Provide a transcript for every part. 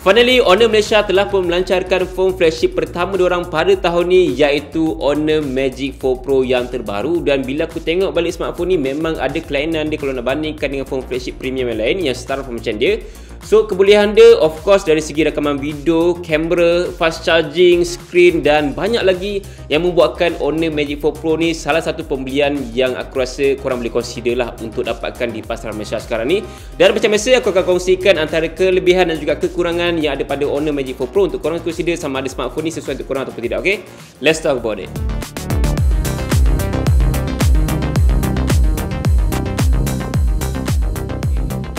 Finally, Honor Malaysia telah pun melancarkan phone flagship pertama orang pada tahun ni iaitu Honor Magic 4 Pro yang terbaru dan bila aku tengok balik smartphone ni memang ada kelainan dia kalau nak bandingkan dengan phone flagship premium yang lain yang setara macam dia So kebolehan dia of course dari segi rakaman video, kamera, fast charging, screen dan banyak lagi yang membuatkan Honor Magic 4 Pro ni salah satu pembelian yang aku rasa korang boleh consider lah untuk dapatkan di pasaran Malaysia sekarang ni. Dan macam biasa aku akan kongsikan antara kelebihan dan juga kekurangan yang ada pada Honor Magic 4 Pro untuk korang consider sama ada smartphone ni sesuai untuk korang ataupun tidak. Okay, let's talk about it.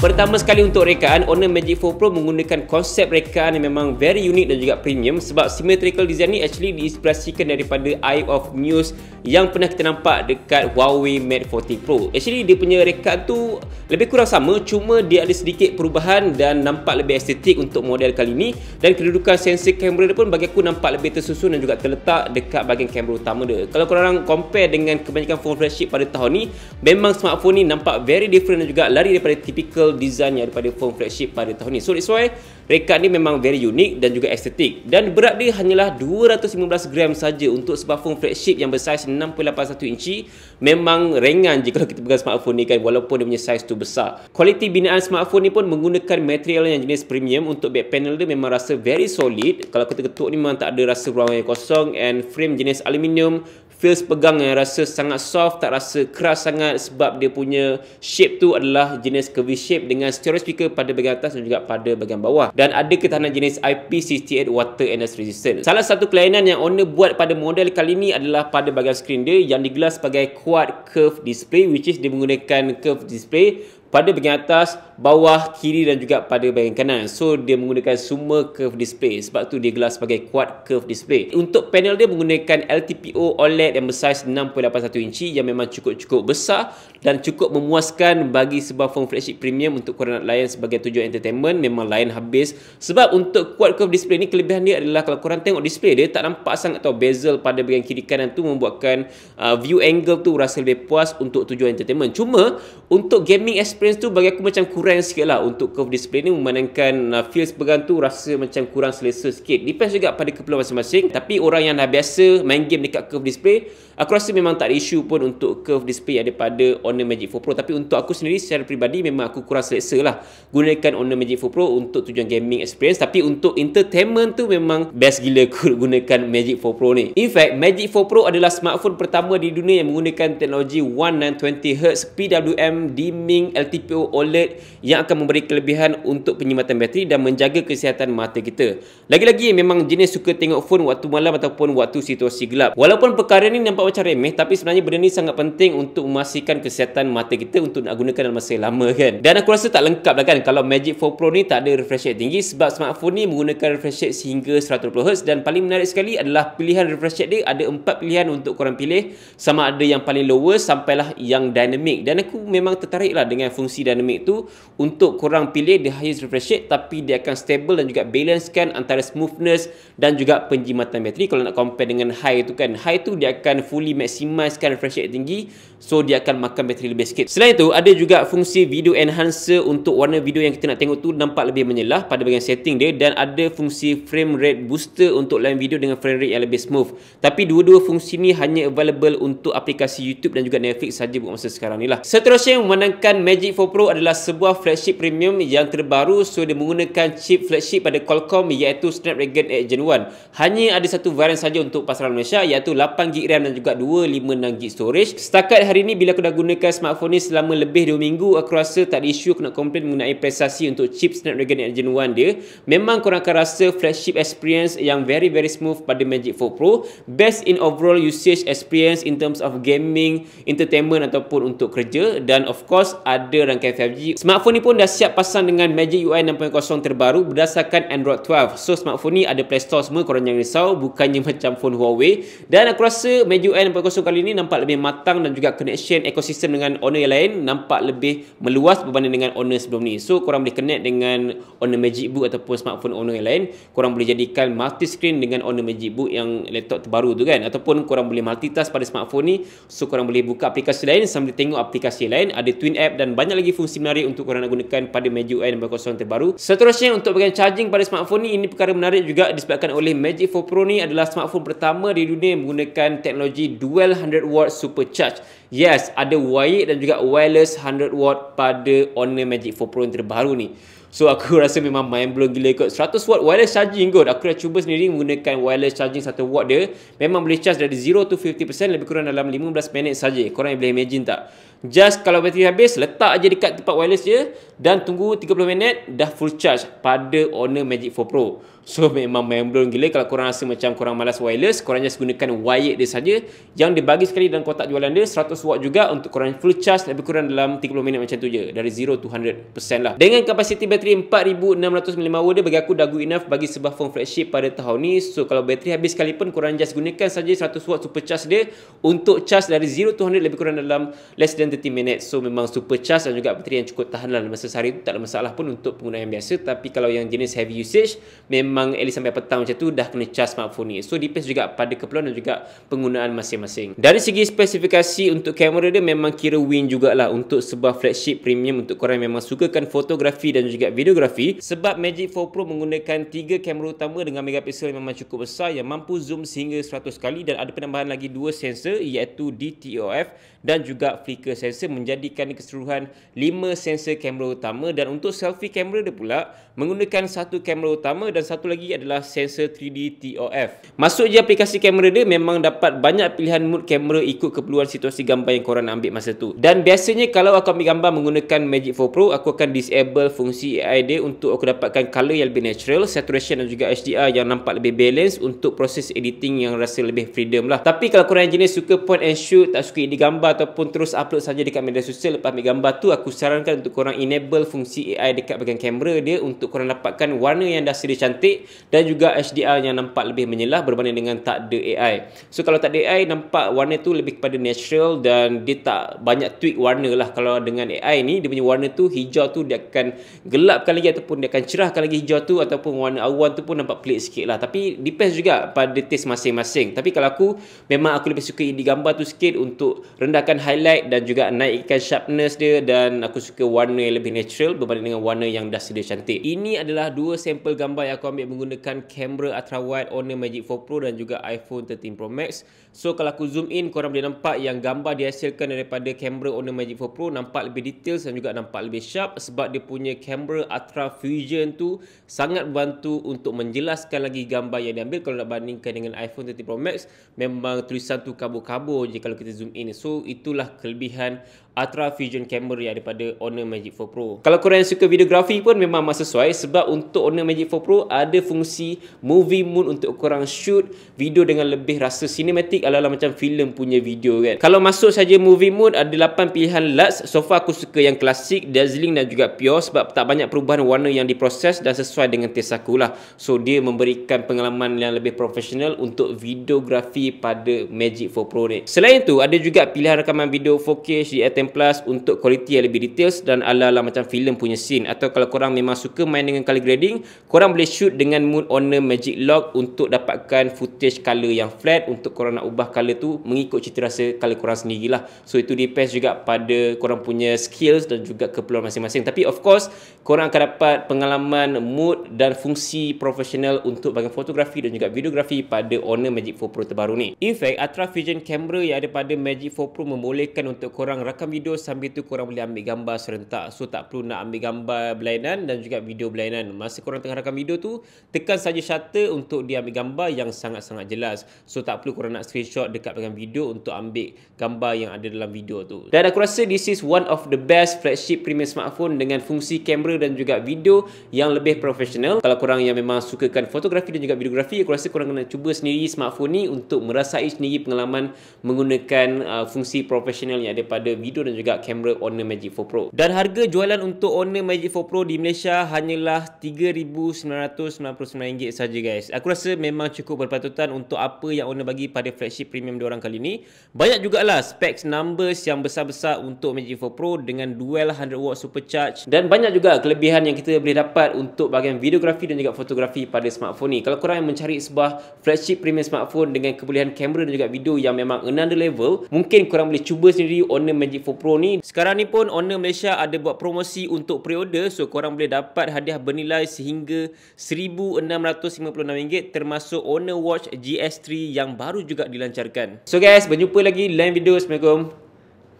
Pertama sekali untuk rekaan, Honor Magic 4 Pro menggunakan konsep rekaan yang memang very unique dan juga premium sebab symmetrical design ni actually diinspirasikan daripada Eye of News yang pernah kita nampak dekat Huawei Mate 40 Pro. Actually dia punya rekaan tu lebih kurang sama cuma dia ada sedikit perubahan dan nampak lebih estetik untuk model kali ni dan kedudukan sensor kamera dia pun bagi aku nampak lebih tersusun dan juga terletak dekat bahagian kamera utama dia. Kalau korang compare dengan kebanyakan phone flagship pada tahun ni memang smartphone ni nampak very different dan juga lari daripada typical single design daripada phone flagship pada tahun ini. So that's why rekat ni memang very unique dan juga estetik. Dan berat dia hanyalah 215 gram saja untuk sebuah phone flagship yang bersaiz 6.81 inci. Memang ringan je kalau kita pegang smartphone ni kan walaupun dia punya saiz tu besar. Kualiti binaan smartphone ni pun menggunakan material yang jenis premium untuk back panel dia memang rasa very solid. Kalau kita ketuk ni memang tak ada rasa ruang yang kosong and frame jenis aluminium feels pegang yang rasa sangat soft tak rasa keras sangat sebab dia punya shape tu adalah jenis curvy shape landscape dengan stereo speaker pada bahagian atas dan juga pada bahagian bawah dan ada ketahanan jenis IP68 water and dust resistant. Salah satu kelainan yang owner buat pada model kali ini adalah pada bahagian skrin dia yang digelar sebagai quad curve display which is dia menggunakan curve display pada bahagian atas bawah, kiri dan juga pada bahagian kanan. So dia menggunakan semua curve display. Sebab tu dia gelar sebagai quad curve display. Untuk panel dia menggunakan LTPO OLED yang bersaiz 6.81 inci yang memang cukup-cukup besar dan cukup memuaskan bagi sebuah phone flagship premium untuk korang nak layan sebagai tujuan entertainment memang layan habis. Sebab untuk quad curve display ni kelebihan dia adalah kalau korang tengok display dia tak nampak sangat tau bezel pada bahagian kiri kanan tu membuatkan uh, view angle tu rasa lebih puas untuk tujuan entertainment. Cuma untuk gaming experience tu bagi aku macam kurang kurang sikit lah untuk curve display ni memandangkan uh, feels pegang tu rasa macam kurang selesa sikit depends juga pada keperluan masing-masing tapi orang yang dah biasa main game dekat curve display aku rasa memang tak ada isu pun untuk curve display yang ada pada Honor Magic 4 Pro tapi untuk aku sendiri secara peribadi memang aku kurang selesa lah gunakan Honor Magic 4 Pro untuk tujuan gaming experience tapi untuk entertainment tu memang best gila aku gunakan Magic 4 Pro ni in fact Magic 4 Pro adalah smartphone pertama di dunia yang menggunakan teknologi 1920Hz PWM dimming LTPO OLED yang akan memberi kelebihan untuk penyimpanan bateri dan menjaga kesihatan mata kita. Lagi-lagi memang jenis suka tengok phone waktu malam ataupun waktu situasi gelap. Walaupun perkara ni nampak macam remeh tapi sebenarnya benda ni sangat penting untuk memastikan kesihatan mata kita untuk nak gunakan dalam masa lama kan. Dan aku rasa tak lengkap lah kan kalau Magic 4 Pro ni tak ada refresh rate tinggi sebab smartphone ni menggunakan refresh rate sehingga 120Hz dan paling menarik sekali adalah pilihan refresh rate dia ada 4 pilihan untuk korang pilih sama ada yang paling lowest sampailah yang dynamic dan aku memang tertarik lah dengan fungsi dynamic tu untuk korang pilih the highest refresh rate tapi dia akan stable dan juga balancekan antara smoothness dan juga penjimatan bateri kalau nak compare dengan high tu kan high tu dia akan fully maximize kan refresh rate tinggi So dia akan makan bateri lebih sikit Selain itu ada juga fungsi video enhancer Untuk warna video yang kita nak tengok tu Nampak lebih menyelah pada bagian setting dia Dan ada fungsi frame rate booster Untuk lain video dengan frame rate yang lebih smooth Tapi dua-dua fungsi ni hanya available Untuk aplikasi YouTube dan juga Netflix saja buat masa sekarang ni lah Seterusnya memandangkan Magic 4 Pro adalah sebuah flagship premium Yang terbaru so dia menggunakan chip flagship pada Qualcomm Iaitu Snapdragon 8 Gen 1 Hanya ada satu varian saja untuk pasaran Malaysia Iaitu 8GB RAM dan juga 256GB storage Setakat hari ni bila aku dah gunakan smartphone ni selama lebih 2 minggu aku rasa tak ada isu aku nak komplain mengenai prestasi untuk chip Snapdragon Gen 1 dia. Memang korang akan rasa flagship experience yang very very smooth pada Magic 4 Pro. Best in overall usage experience in terms of gaming, entertainment ataupun untuk kerja dan of course ada rangkaian 5G. Smartphone ni pun dah siap pasang dengan Magic UI 6.0 terbaru berdasarkan Android 12. So smartphone ni ada Play Store semua korang jangan risau bukannya macam phone Huawei dan aku rasa Magic UI 6.0 kali ni nampak lebih matang dan juga connection ekosistem dengan owner yang lain nampak lebih meluas berbanding dengan owner sebelum ni. So korang boleh connect dengan owner Magic Book ataupun smartphone owner yang lain. Korang boleh jadikan multi screen dengan owner Magic Book yang laptop terbaru tu kan. Ataupun korang boleh multitask pada smartphone ni. So korang boleh buka aplikasi lain sambil tengok aplikasi lain. Ada twin app dan banyak lagi fungsi menarik untuk korang nak gunakan pada Magic UI 0 terbaru. Seterusnya untuk bagian charging pada smartphone ni ini perkara menarik juga disebabkan oleh Magic 4 Pro ni adalah smartphone pertama di dunia menggunakan teknologi dual 100 watt Super Charge. Yes, ada wired dan juga wireless 100 watt pada Honor Magic 4 Pro yang terbaru ni. So aku rasa memang main belum gila kot 100 watt wireless charging kot Aku dah cuba sendiri menggunakan wireless charging satu watt dia Memang boleh charge dari 0 to 50% Lebih kurang dalam 15 minit saja. Korang boleh imagine tak Just kalau bateri habis Letak je dekat tempat wireless je Dan tunggu 30 minit Dah full charge Pada Honor Magic 4 Pro So memang main belum gila Kalau korang rasa macam korang malas wireless Korang just gunakan wired dia saja. Yang dibagi sekali dalam kotak jualan dia 100 watt juga Untuk korang full charge Lebih kurang dalam 30 minit macam tu je Dari 0 to 100% lah Dengan kapasiti bateri bateri 4605 hour dia bagi aku dah good enough bagi sebuah phone flagship pada tahun ni. So kalau bateri habis sekali pun kurang just gunakan saja 100 watt super charge dia untuk charge dari 0 to 100 lebih kurang dalam less than 30 minutes. So memang super charge dan juga bateri yang cukup tahan dalam masa sehari tu tak ada masalah pun untuk pengguna yang biasa. Tapi kalau yang jenis heavy usage memang at least sampai petang macam tu dah kena charge smartphone ni. So depends juga pada keperluan dan juga penggunaan masing-masing. Dari segi spesifikasi untuk kamera dia memang kira win jugalah untuk sebuah flagship premium untuk korang yang memang sukakan fotografi dan juga setiap videografi sebab Magic 4 Pro menggunakan 3 kamera utama dengan megapiksel yang memang cukup besar yang mampu zoom sehingga 100 kali dan ada penambahan lagi 2 sensor iaitu DTOF dan juga flicker sensor menjadikan keseluruhan 5 sensor kamera utama dan untuk selfie kamera dia pula menggunakan satu kamera utama dan satu lagi adalah sensor 3D TOF. Masuk je aplikasi kamera dia memang dapat banyak pilihan mood kamera ikut keperluan situasi gambar yang korang nak ambil masa tu. Dan biasanya kalau aku ambil gambar menggunakan Magic 4 Pro, aku akan disable fungsi AI dia untuk aku dapatkan color yang lebih natural, saturation dan juga HDR yang nampak lebih balance untuk proses editing yang rasa lebih freedom lah. Tapi kalau korang jenis suka point and shoot, tak suka edit gambar ataupun terus upload saja dekat media sosial lepas ambil gambar tu, aku sarankan untuk korang enable fungsi AI dekat bagian kamera dia untuk korang dapatkan warna yang dah sedia cantik dan juga HDR yang nampak lebih menyelah berbanding dengan tak ada AI. So kalau tak ada AI, nampak warna tu lebih kepada natural dan dia tak banyak tweak warna lah kalau dengan AI ni, dia punya warna tu hijau tu dia akan gelap gelapkan lagi ataupun dia akan cerahkan lagi hijau tu ataupun warna awan tu pun nampak pelik sikit lah tapi depends juga pada taste masing-masing tapi kalau aku memang aku lebih suka di gambar tu sikit untuk rendahkan highlight dan juga naikkan sharpness dia dan aku suka warna yang lebih natural berbanding dengan warna yang dah sedia cantik ini adalah dua sampel gambar yang aku ambil menggunakan kamera ultrawide Honor Magic 4 Pro dan juga iPhone 13 Pro Max So kalau aku zoom in korang boleh nampak yang gambar dihasilkan daripada kamera Honor Magic 4 Pro nampak lebih detail dan juga nampak lebih sharp sebab dia punya kamera Ultra Fusion tu sangat membantu untuk menjelaskan lagi gambar yang diambil kalau nak bandingkan dengan iPhone 13 Pro Max memang tulisan tu kabur-kabur je kalau kita zoom in. So itulah kelebihan Atra Fusion Camera yang ada pada Honor Magic 4 Pro. Kalau korang suka videografi pun memang masa sesuai sebab untuk Honor Magic 4 Pro ada fungsi movie mode untuk korang shoot video dengan lebih rasa cinematic ala-ala macam filem punya video kan. Kalau masuk saja movie mode ada 8 pilihan LUTs. So far aku suka yang klasik, dazzling dan juga pure sebab tak banyak perubahan warna yang diproses dan sesuai dengan taste aku lah. So dia memberikan pengalaman yang lebih profesional untuk videografi pada Magic 4 Pro ni. Selain tu ada juga pilihan rekaman video 4K hdr Titan Plus untuk kualiti yang lebih details dan ala-ala macam filem punya scene atau kalau korang memang suka main dengan color grading korang boleh shoot dengan Moon Owner Magic Log untuk dapatkan footage color yang flat untuk korang nak ubah color tu mengikut citra rasa color korang sendirilah so itu depends juga pada korang punya skills dan juga keperluan masing-masing tapi of course korang akan dapat pengalaman mood dan fungsi profesional untuk bagian fotografi dan juga videografi pada Honor Magic 4 Pro terbaru ni. In fact, Ultra Vision Camera yang ada pada Magic 4 Pro membolehkan untuk korang rakam video sambil tu korang boleh ambil gambar serentak. So tak perlu nak ambil gambar berlainan dan juga video berlainan. Masa korang tengah rakam video tu, tekan saja shutter untuk dia ambil gambar yang sangat-sangat jelas. So tak perlu korang nak screenshot dekat dengan video untuk ambil gambar yang ada dalam video tu. Dan aku rasa this is one of the best flagship premium smartphone dengan fungsi kamera dan juga video yang lebih profesional. Kalau korang yang memang sukakan fotografi dan juga videografi, aku rasa korang kena cuba sendiri smartphone ni untuk merasai sendiri pengalaman menggunakan uh, fungsi profesional yang ada pada video Pro dan juga kamera Honor Magic 4 Pro. Dan harga jualan untuk Honor Magic 4 Pro di Malaysia hanyalah RM3,999 saja guys. Aku rasa memang cukup berpatutan untuk apa yang Honor bagi pada flagship premium diorang kali ni. Banyak jugalah specs numbers yang besar-besar untuk Magic 4 Pro dengan dual 100W supercharge. Dan banyak juga kelebihan yang kita boleh dapat untuk bahagian videografi dan juga fotografi pada smartphone ni. Kalau korang yang mencari sebuah flagship premium smartphone dengan kebolehan kamera dan juga video yang memang another level, mungkin korang boleh cuba sendiri Honor Magic 4 Vivo Pro ni. Sekarang ni pun owner Malaysia ada buat promosi untuk pre-order so korang boleh dapat hadiah bernilai sehingga RM1,656 termasuk owner watch GS3 yang baru juga dilancarkan. So guys, berjumpa lagi lain video. Assalamualaikum.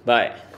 Bye.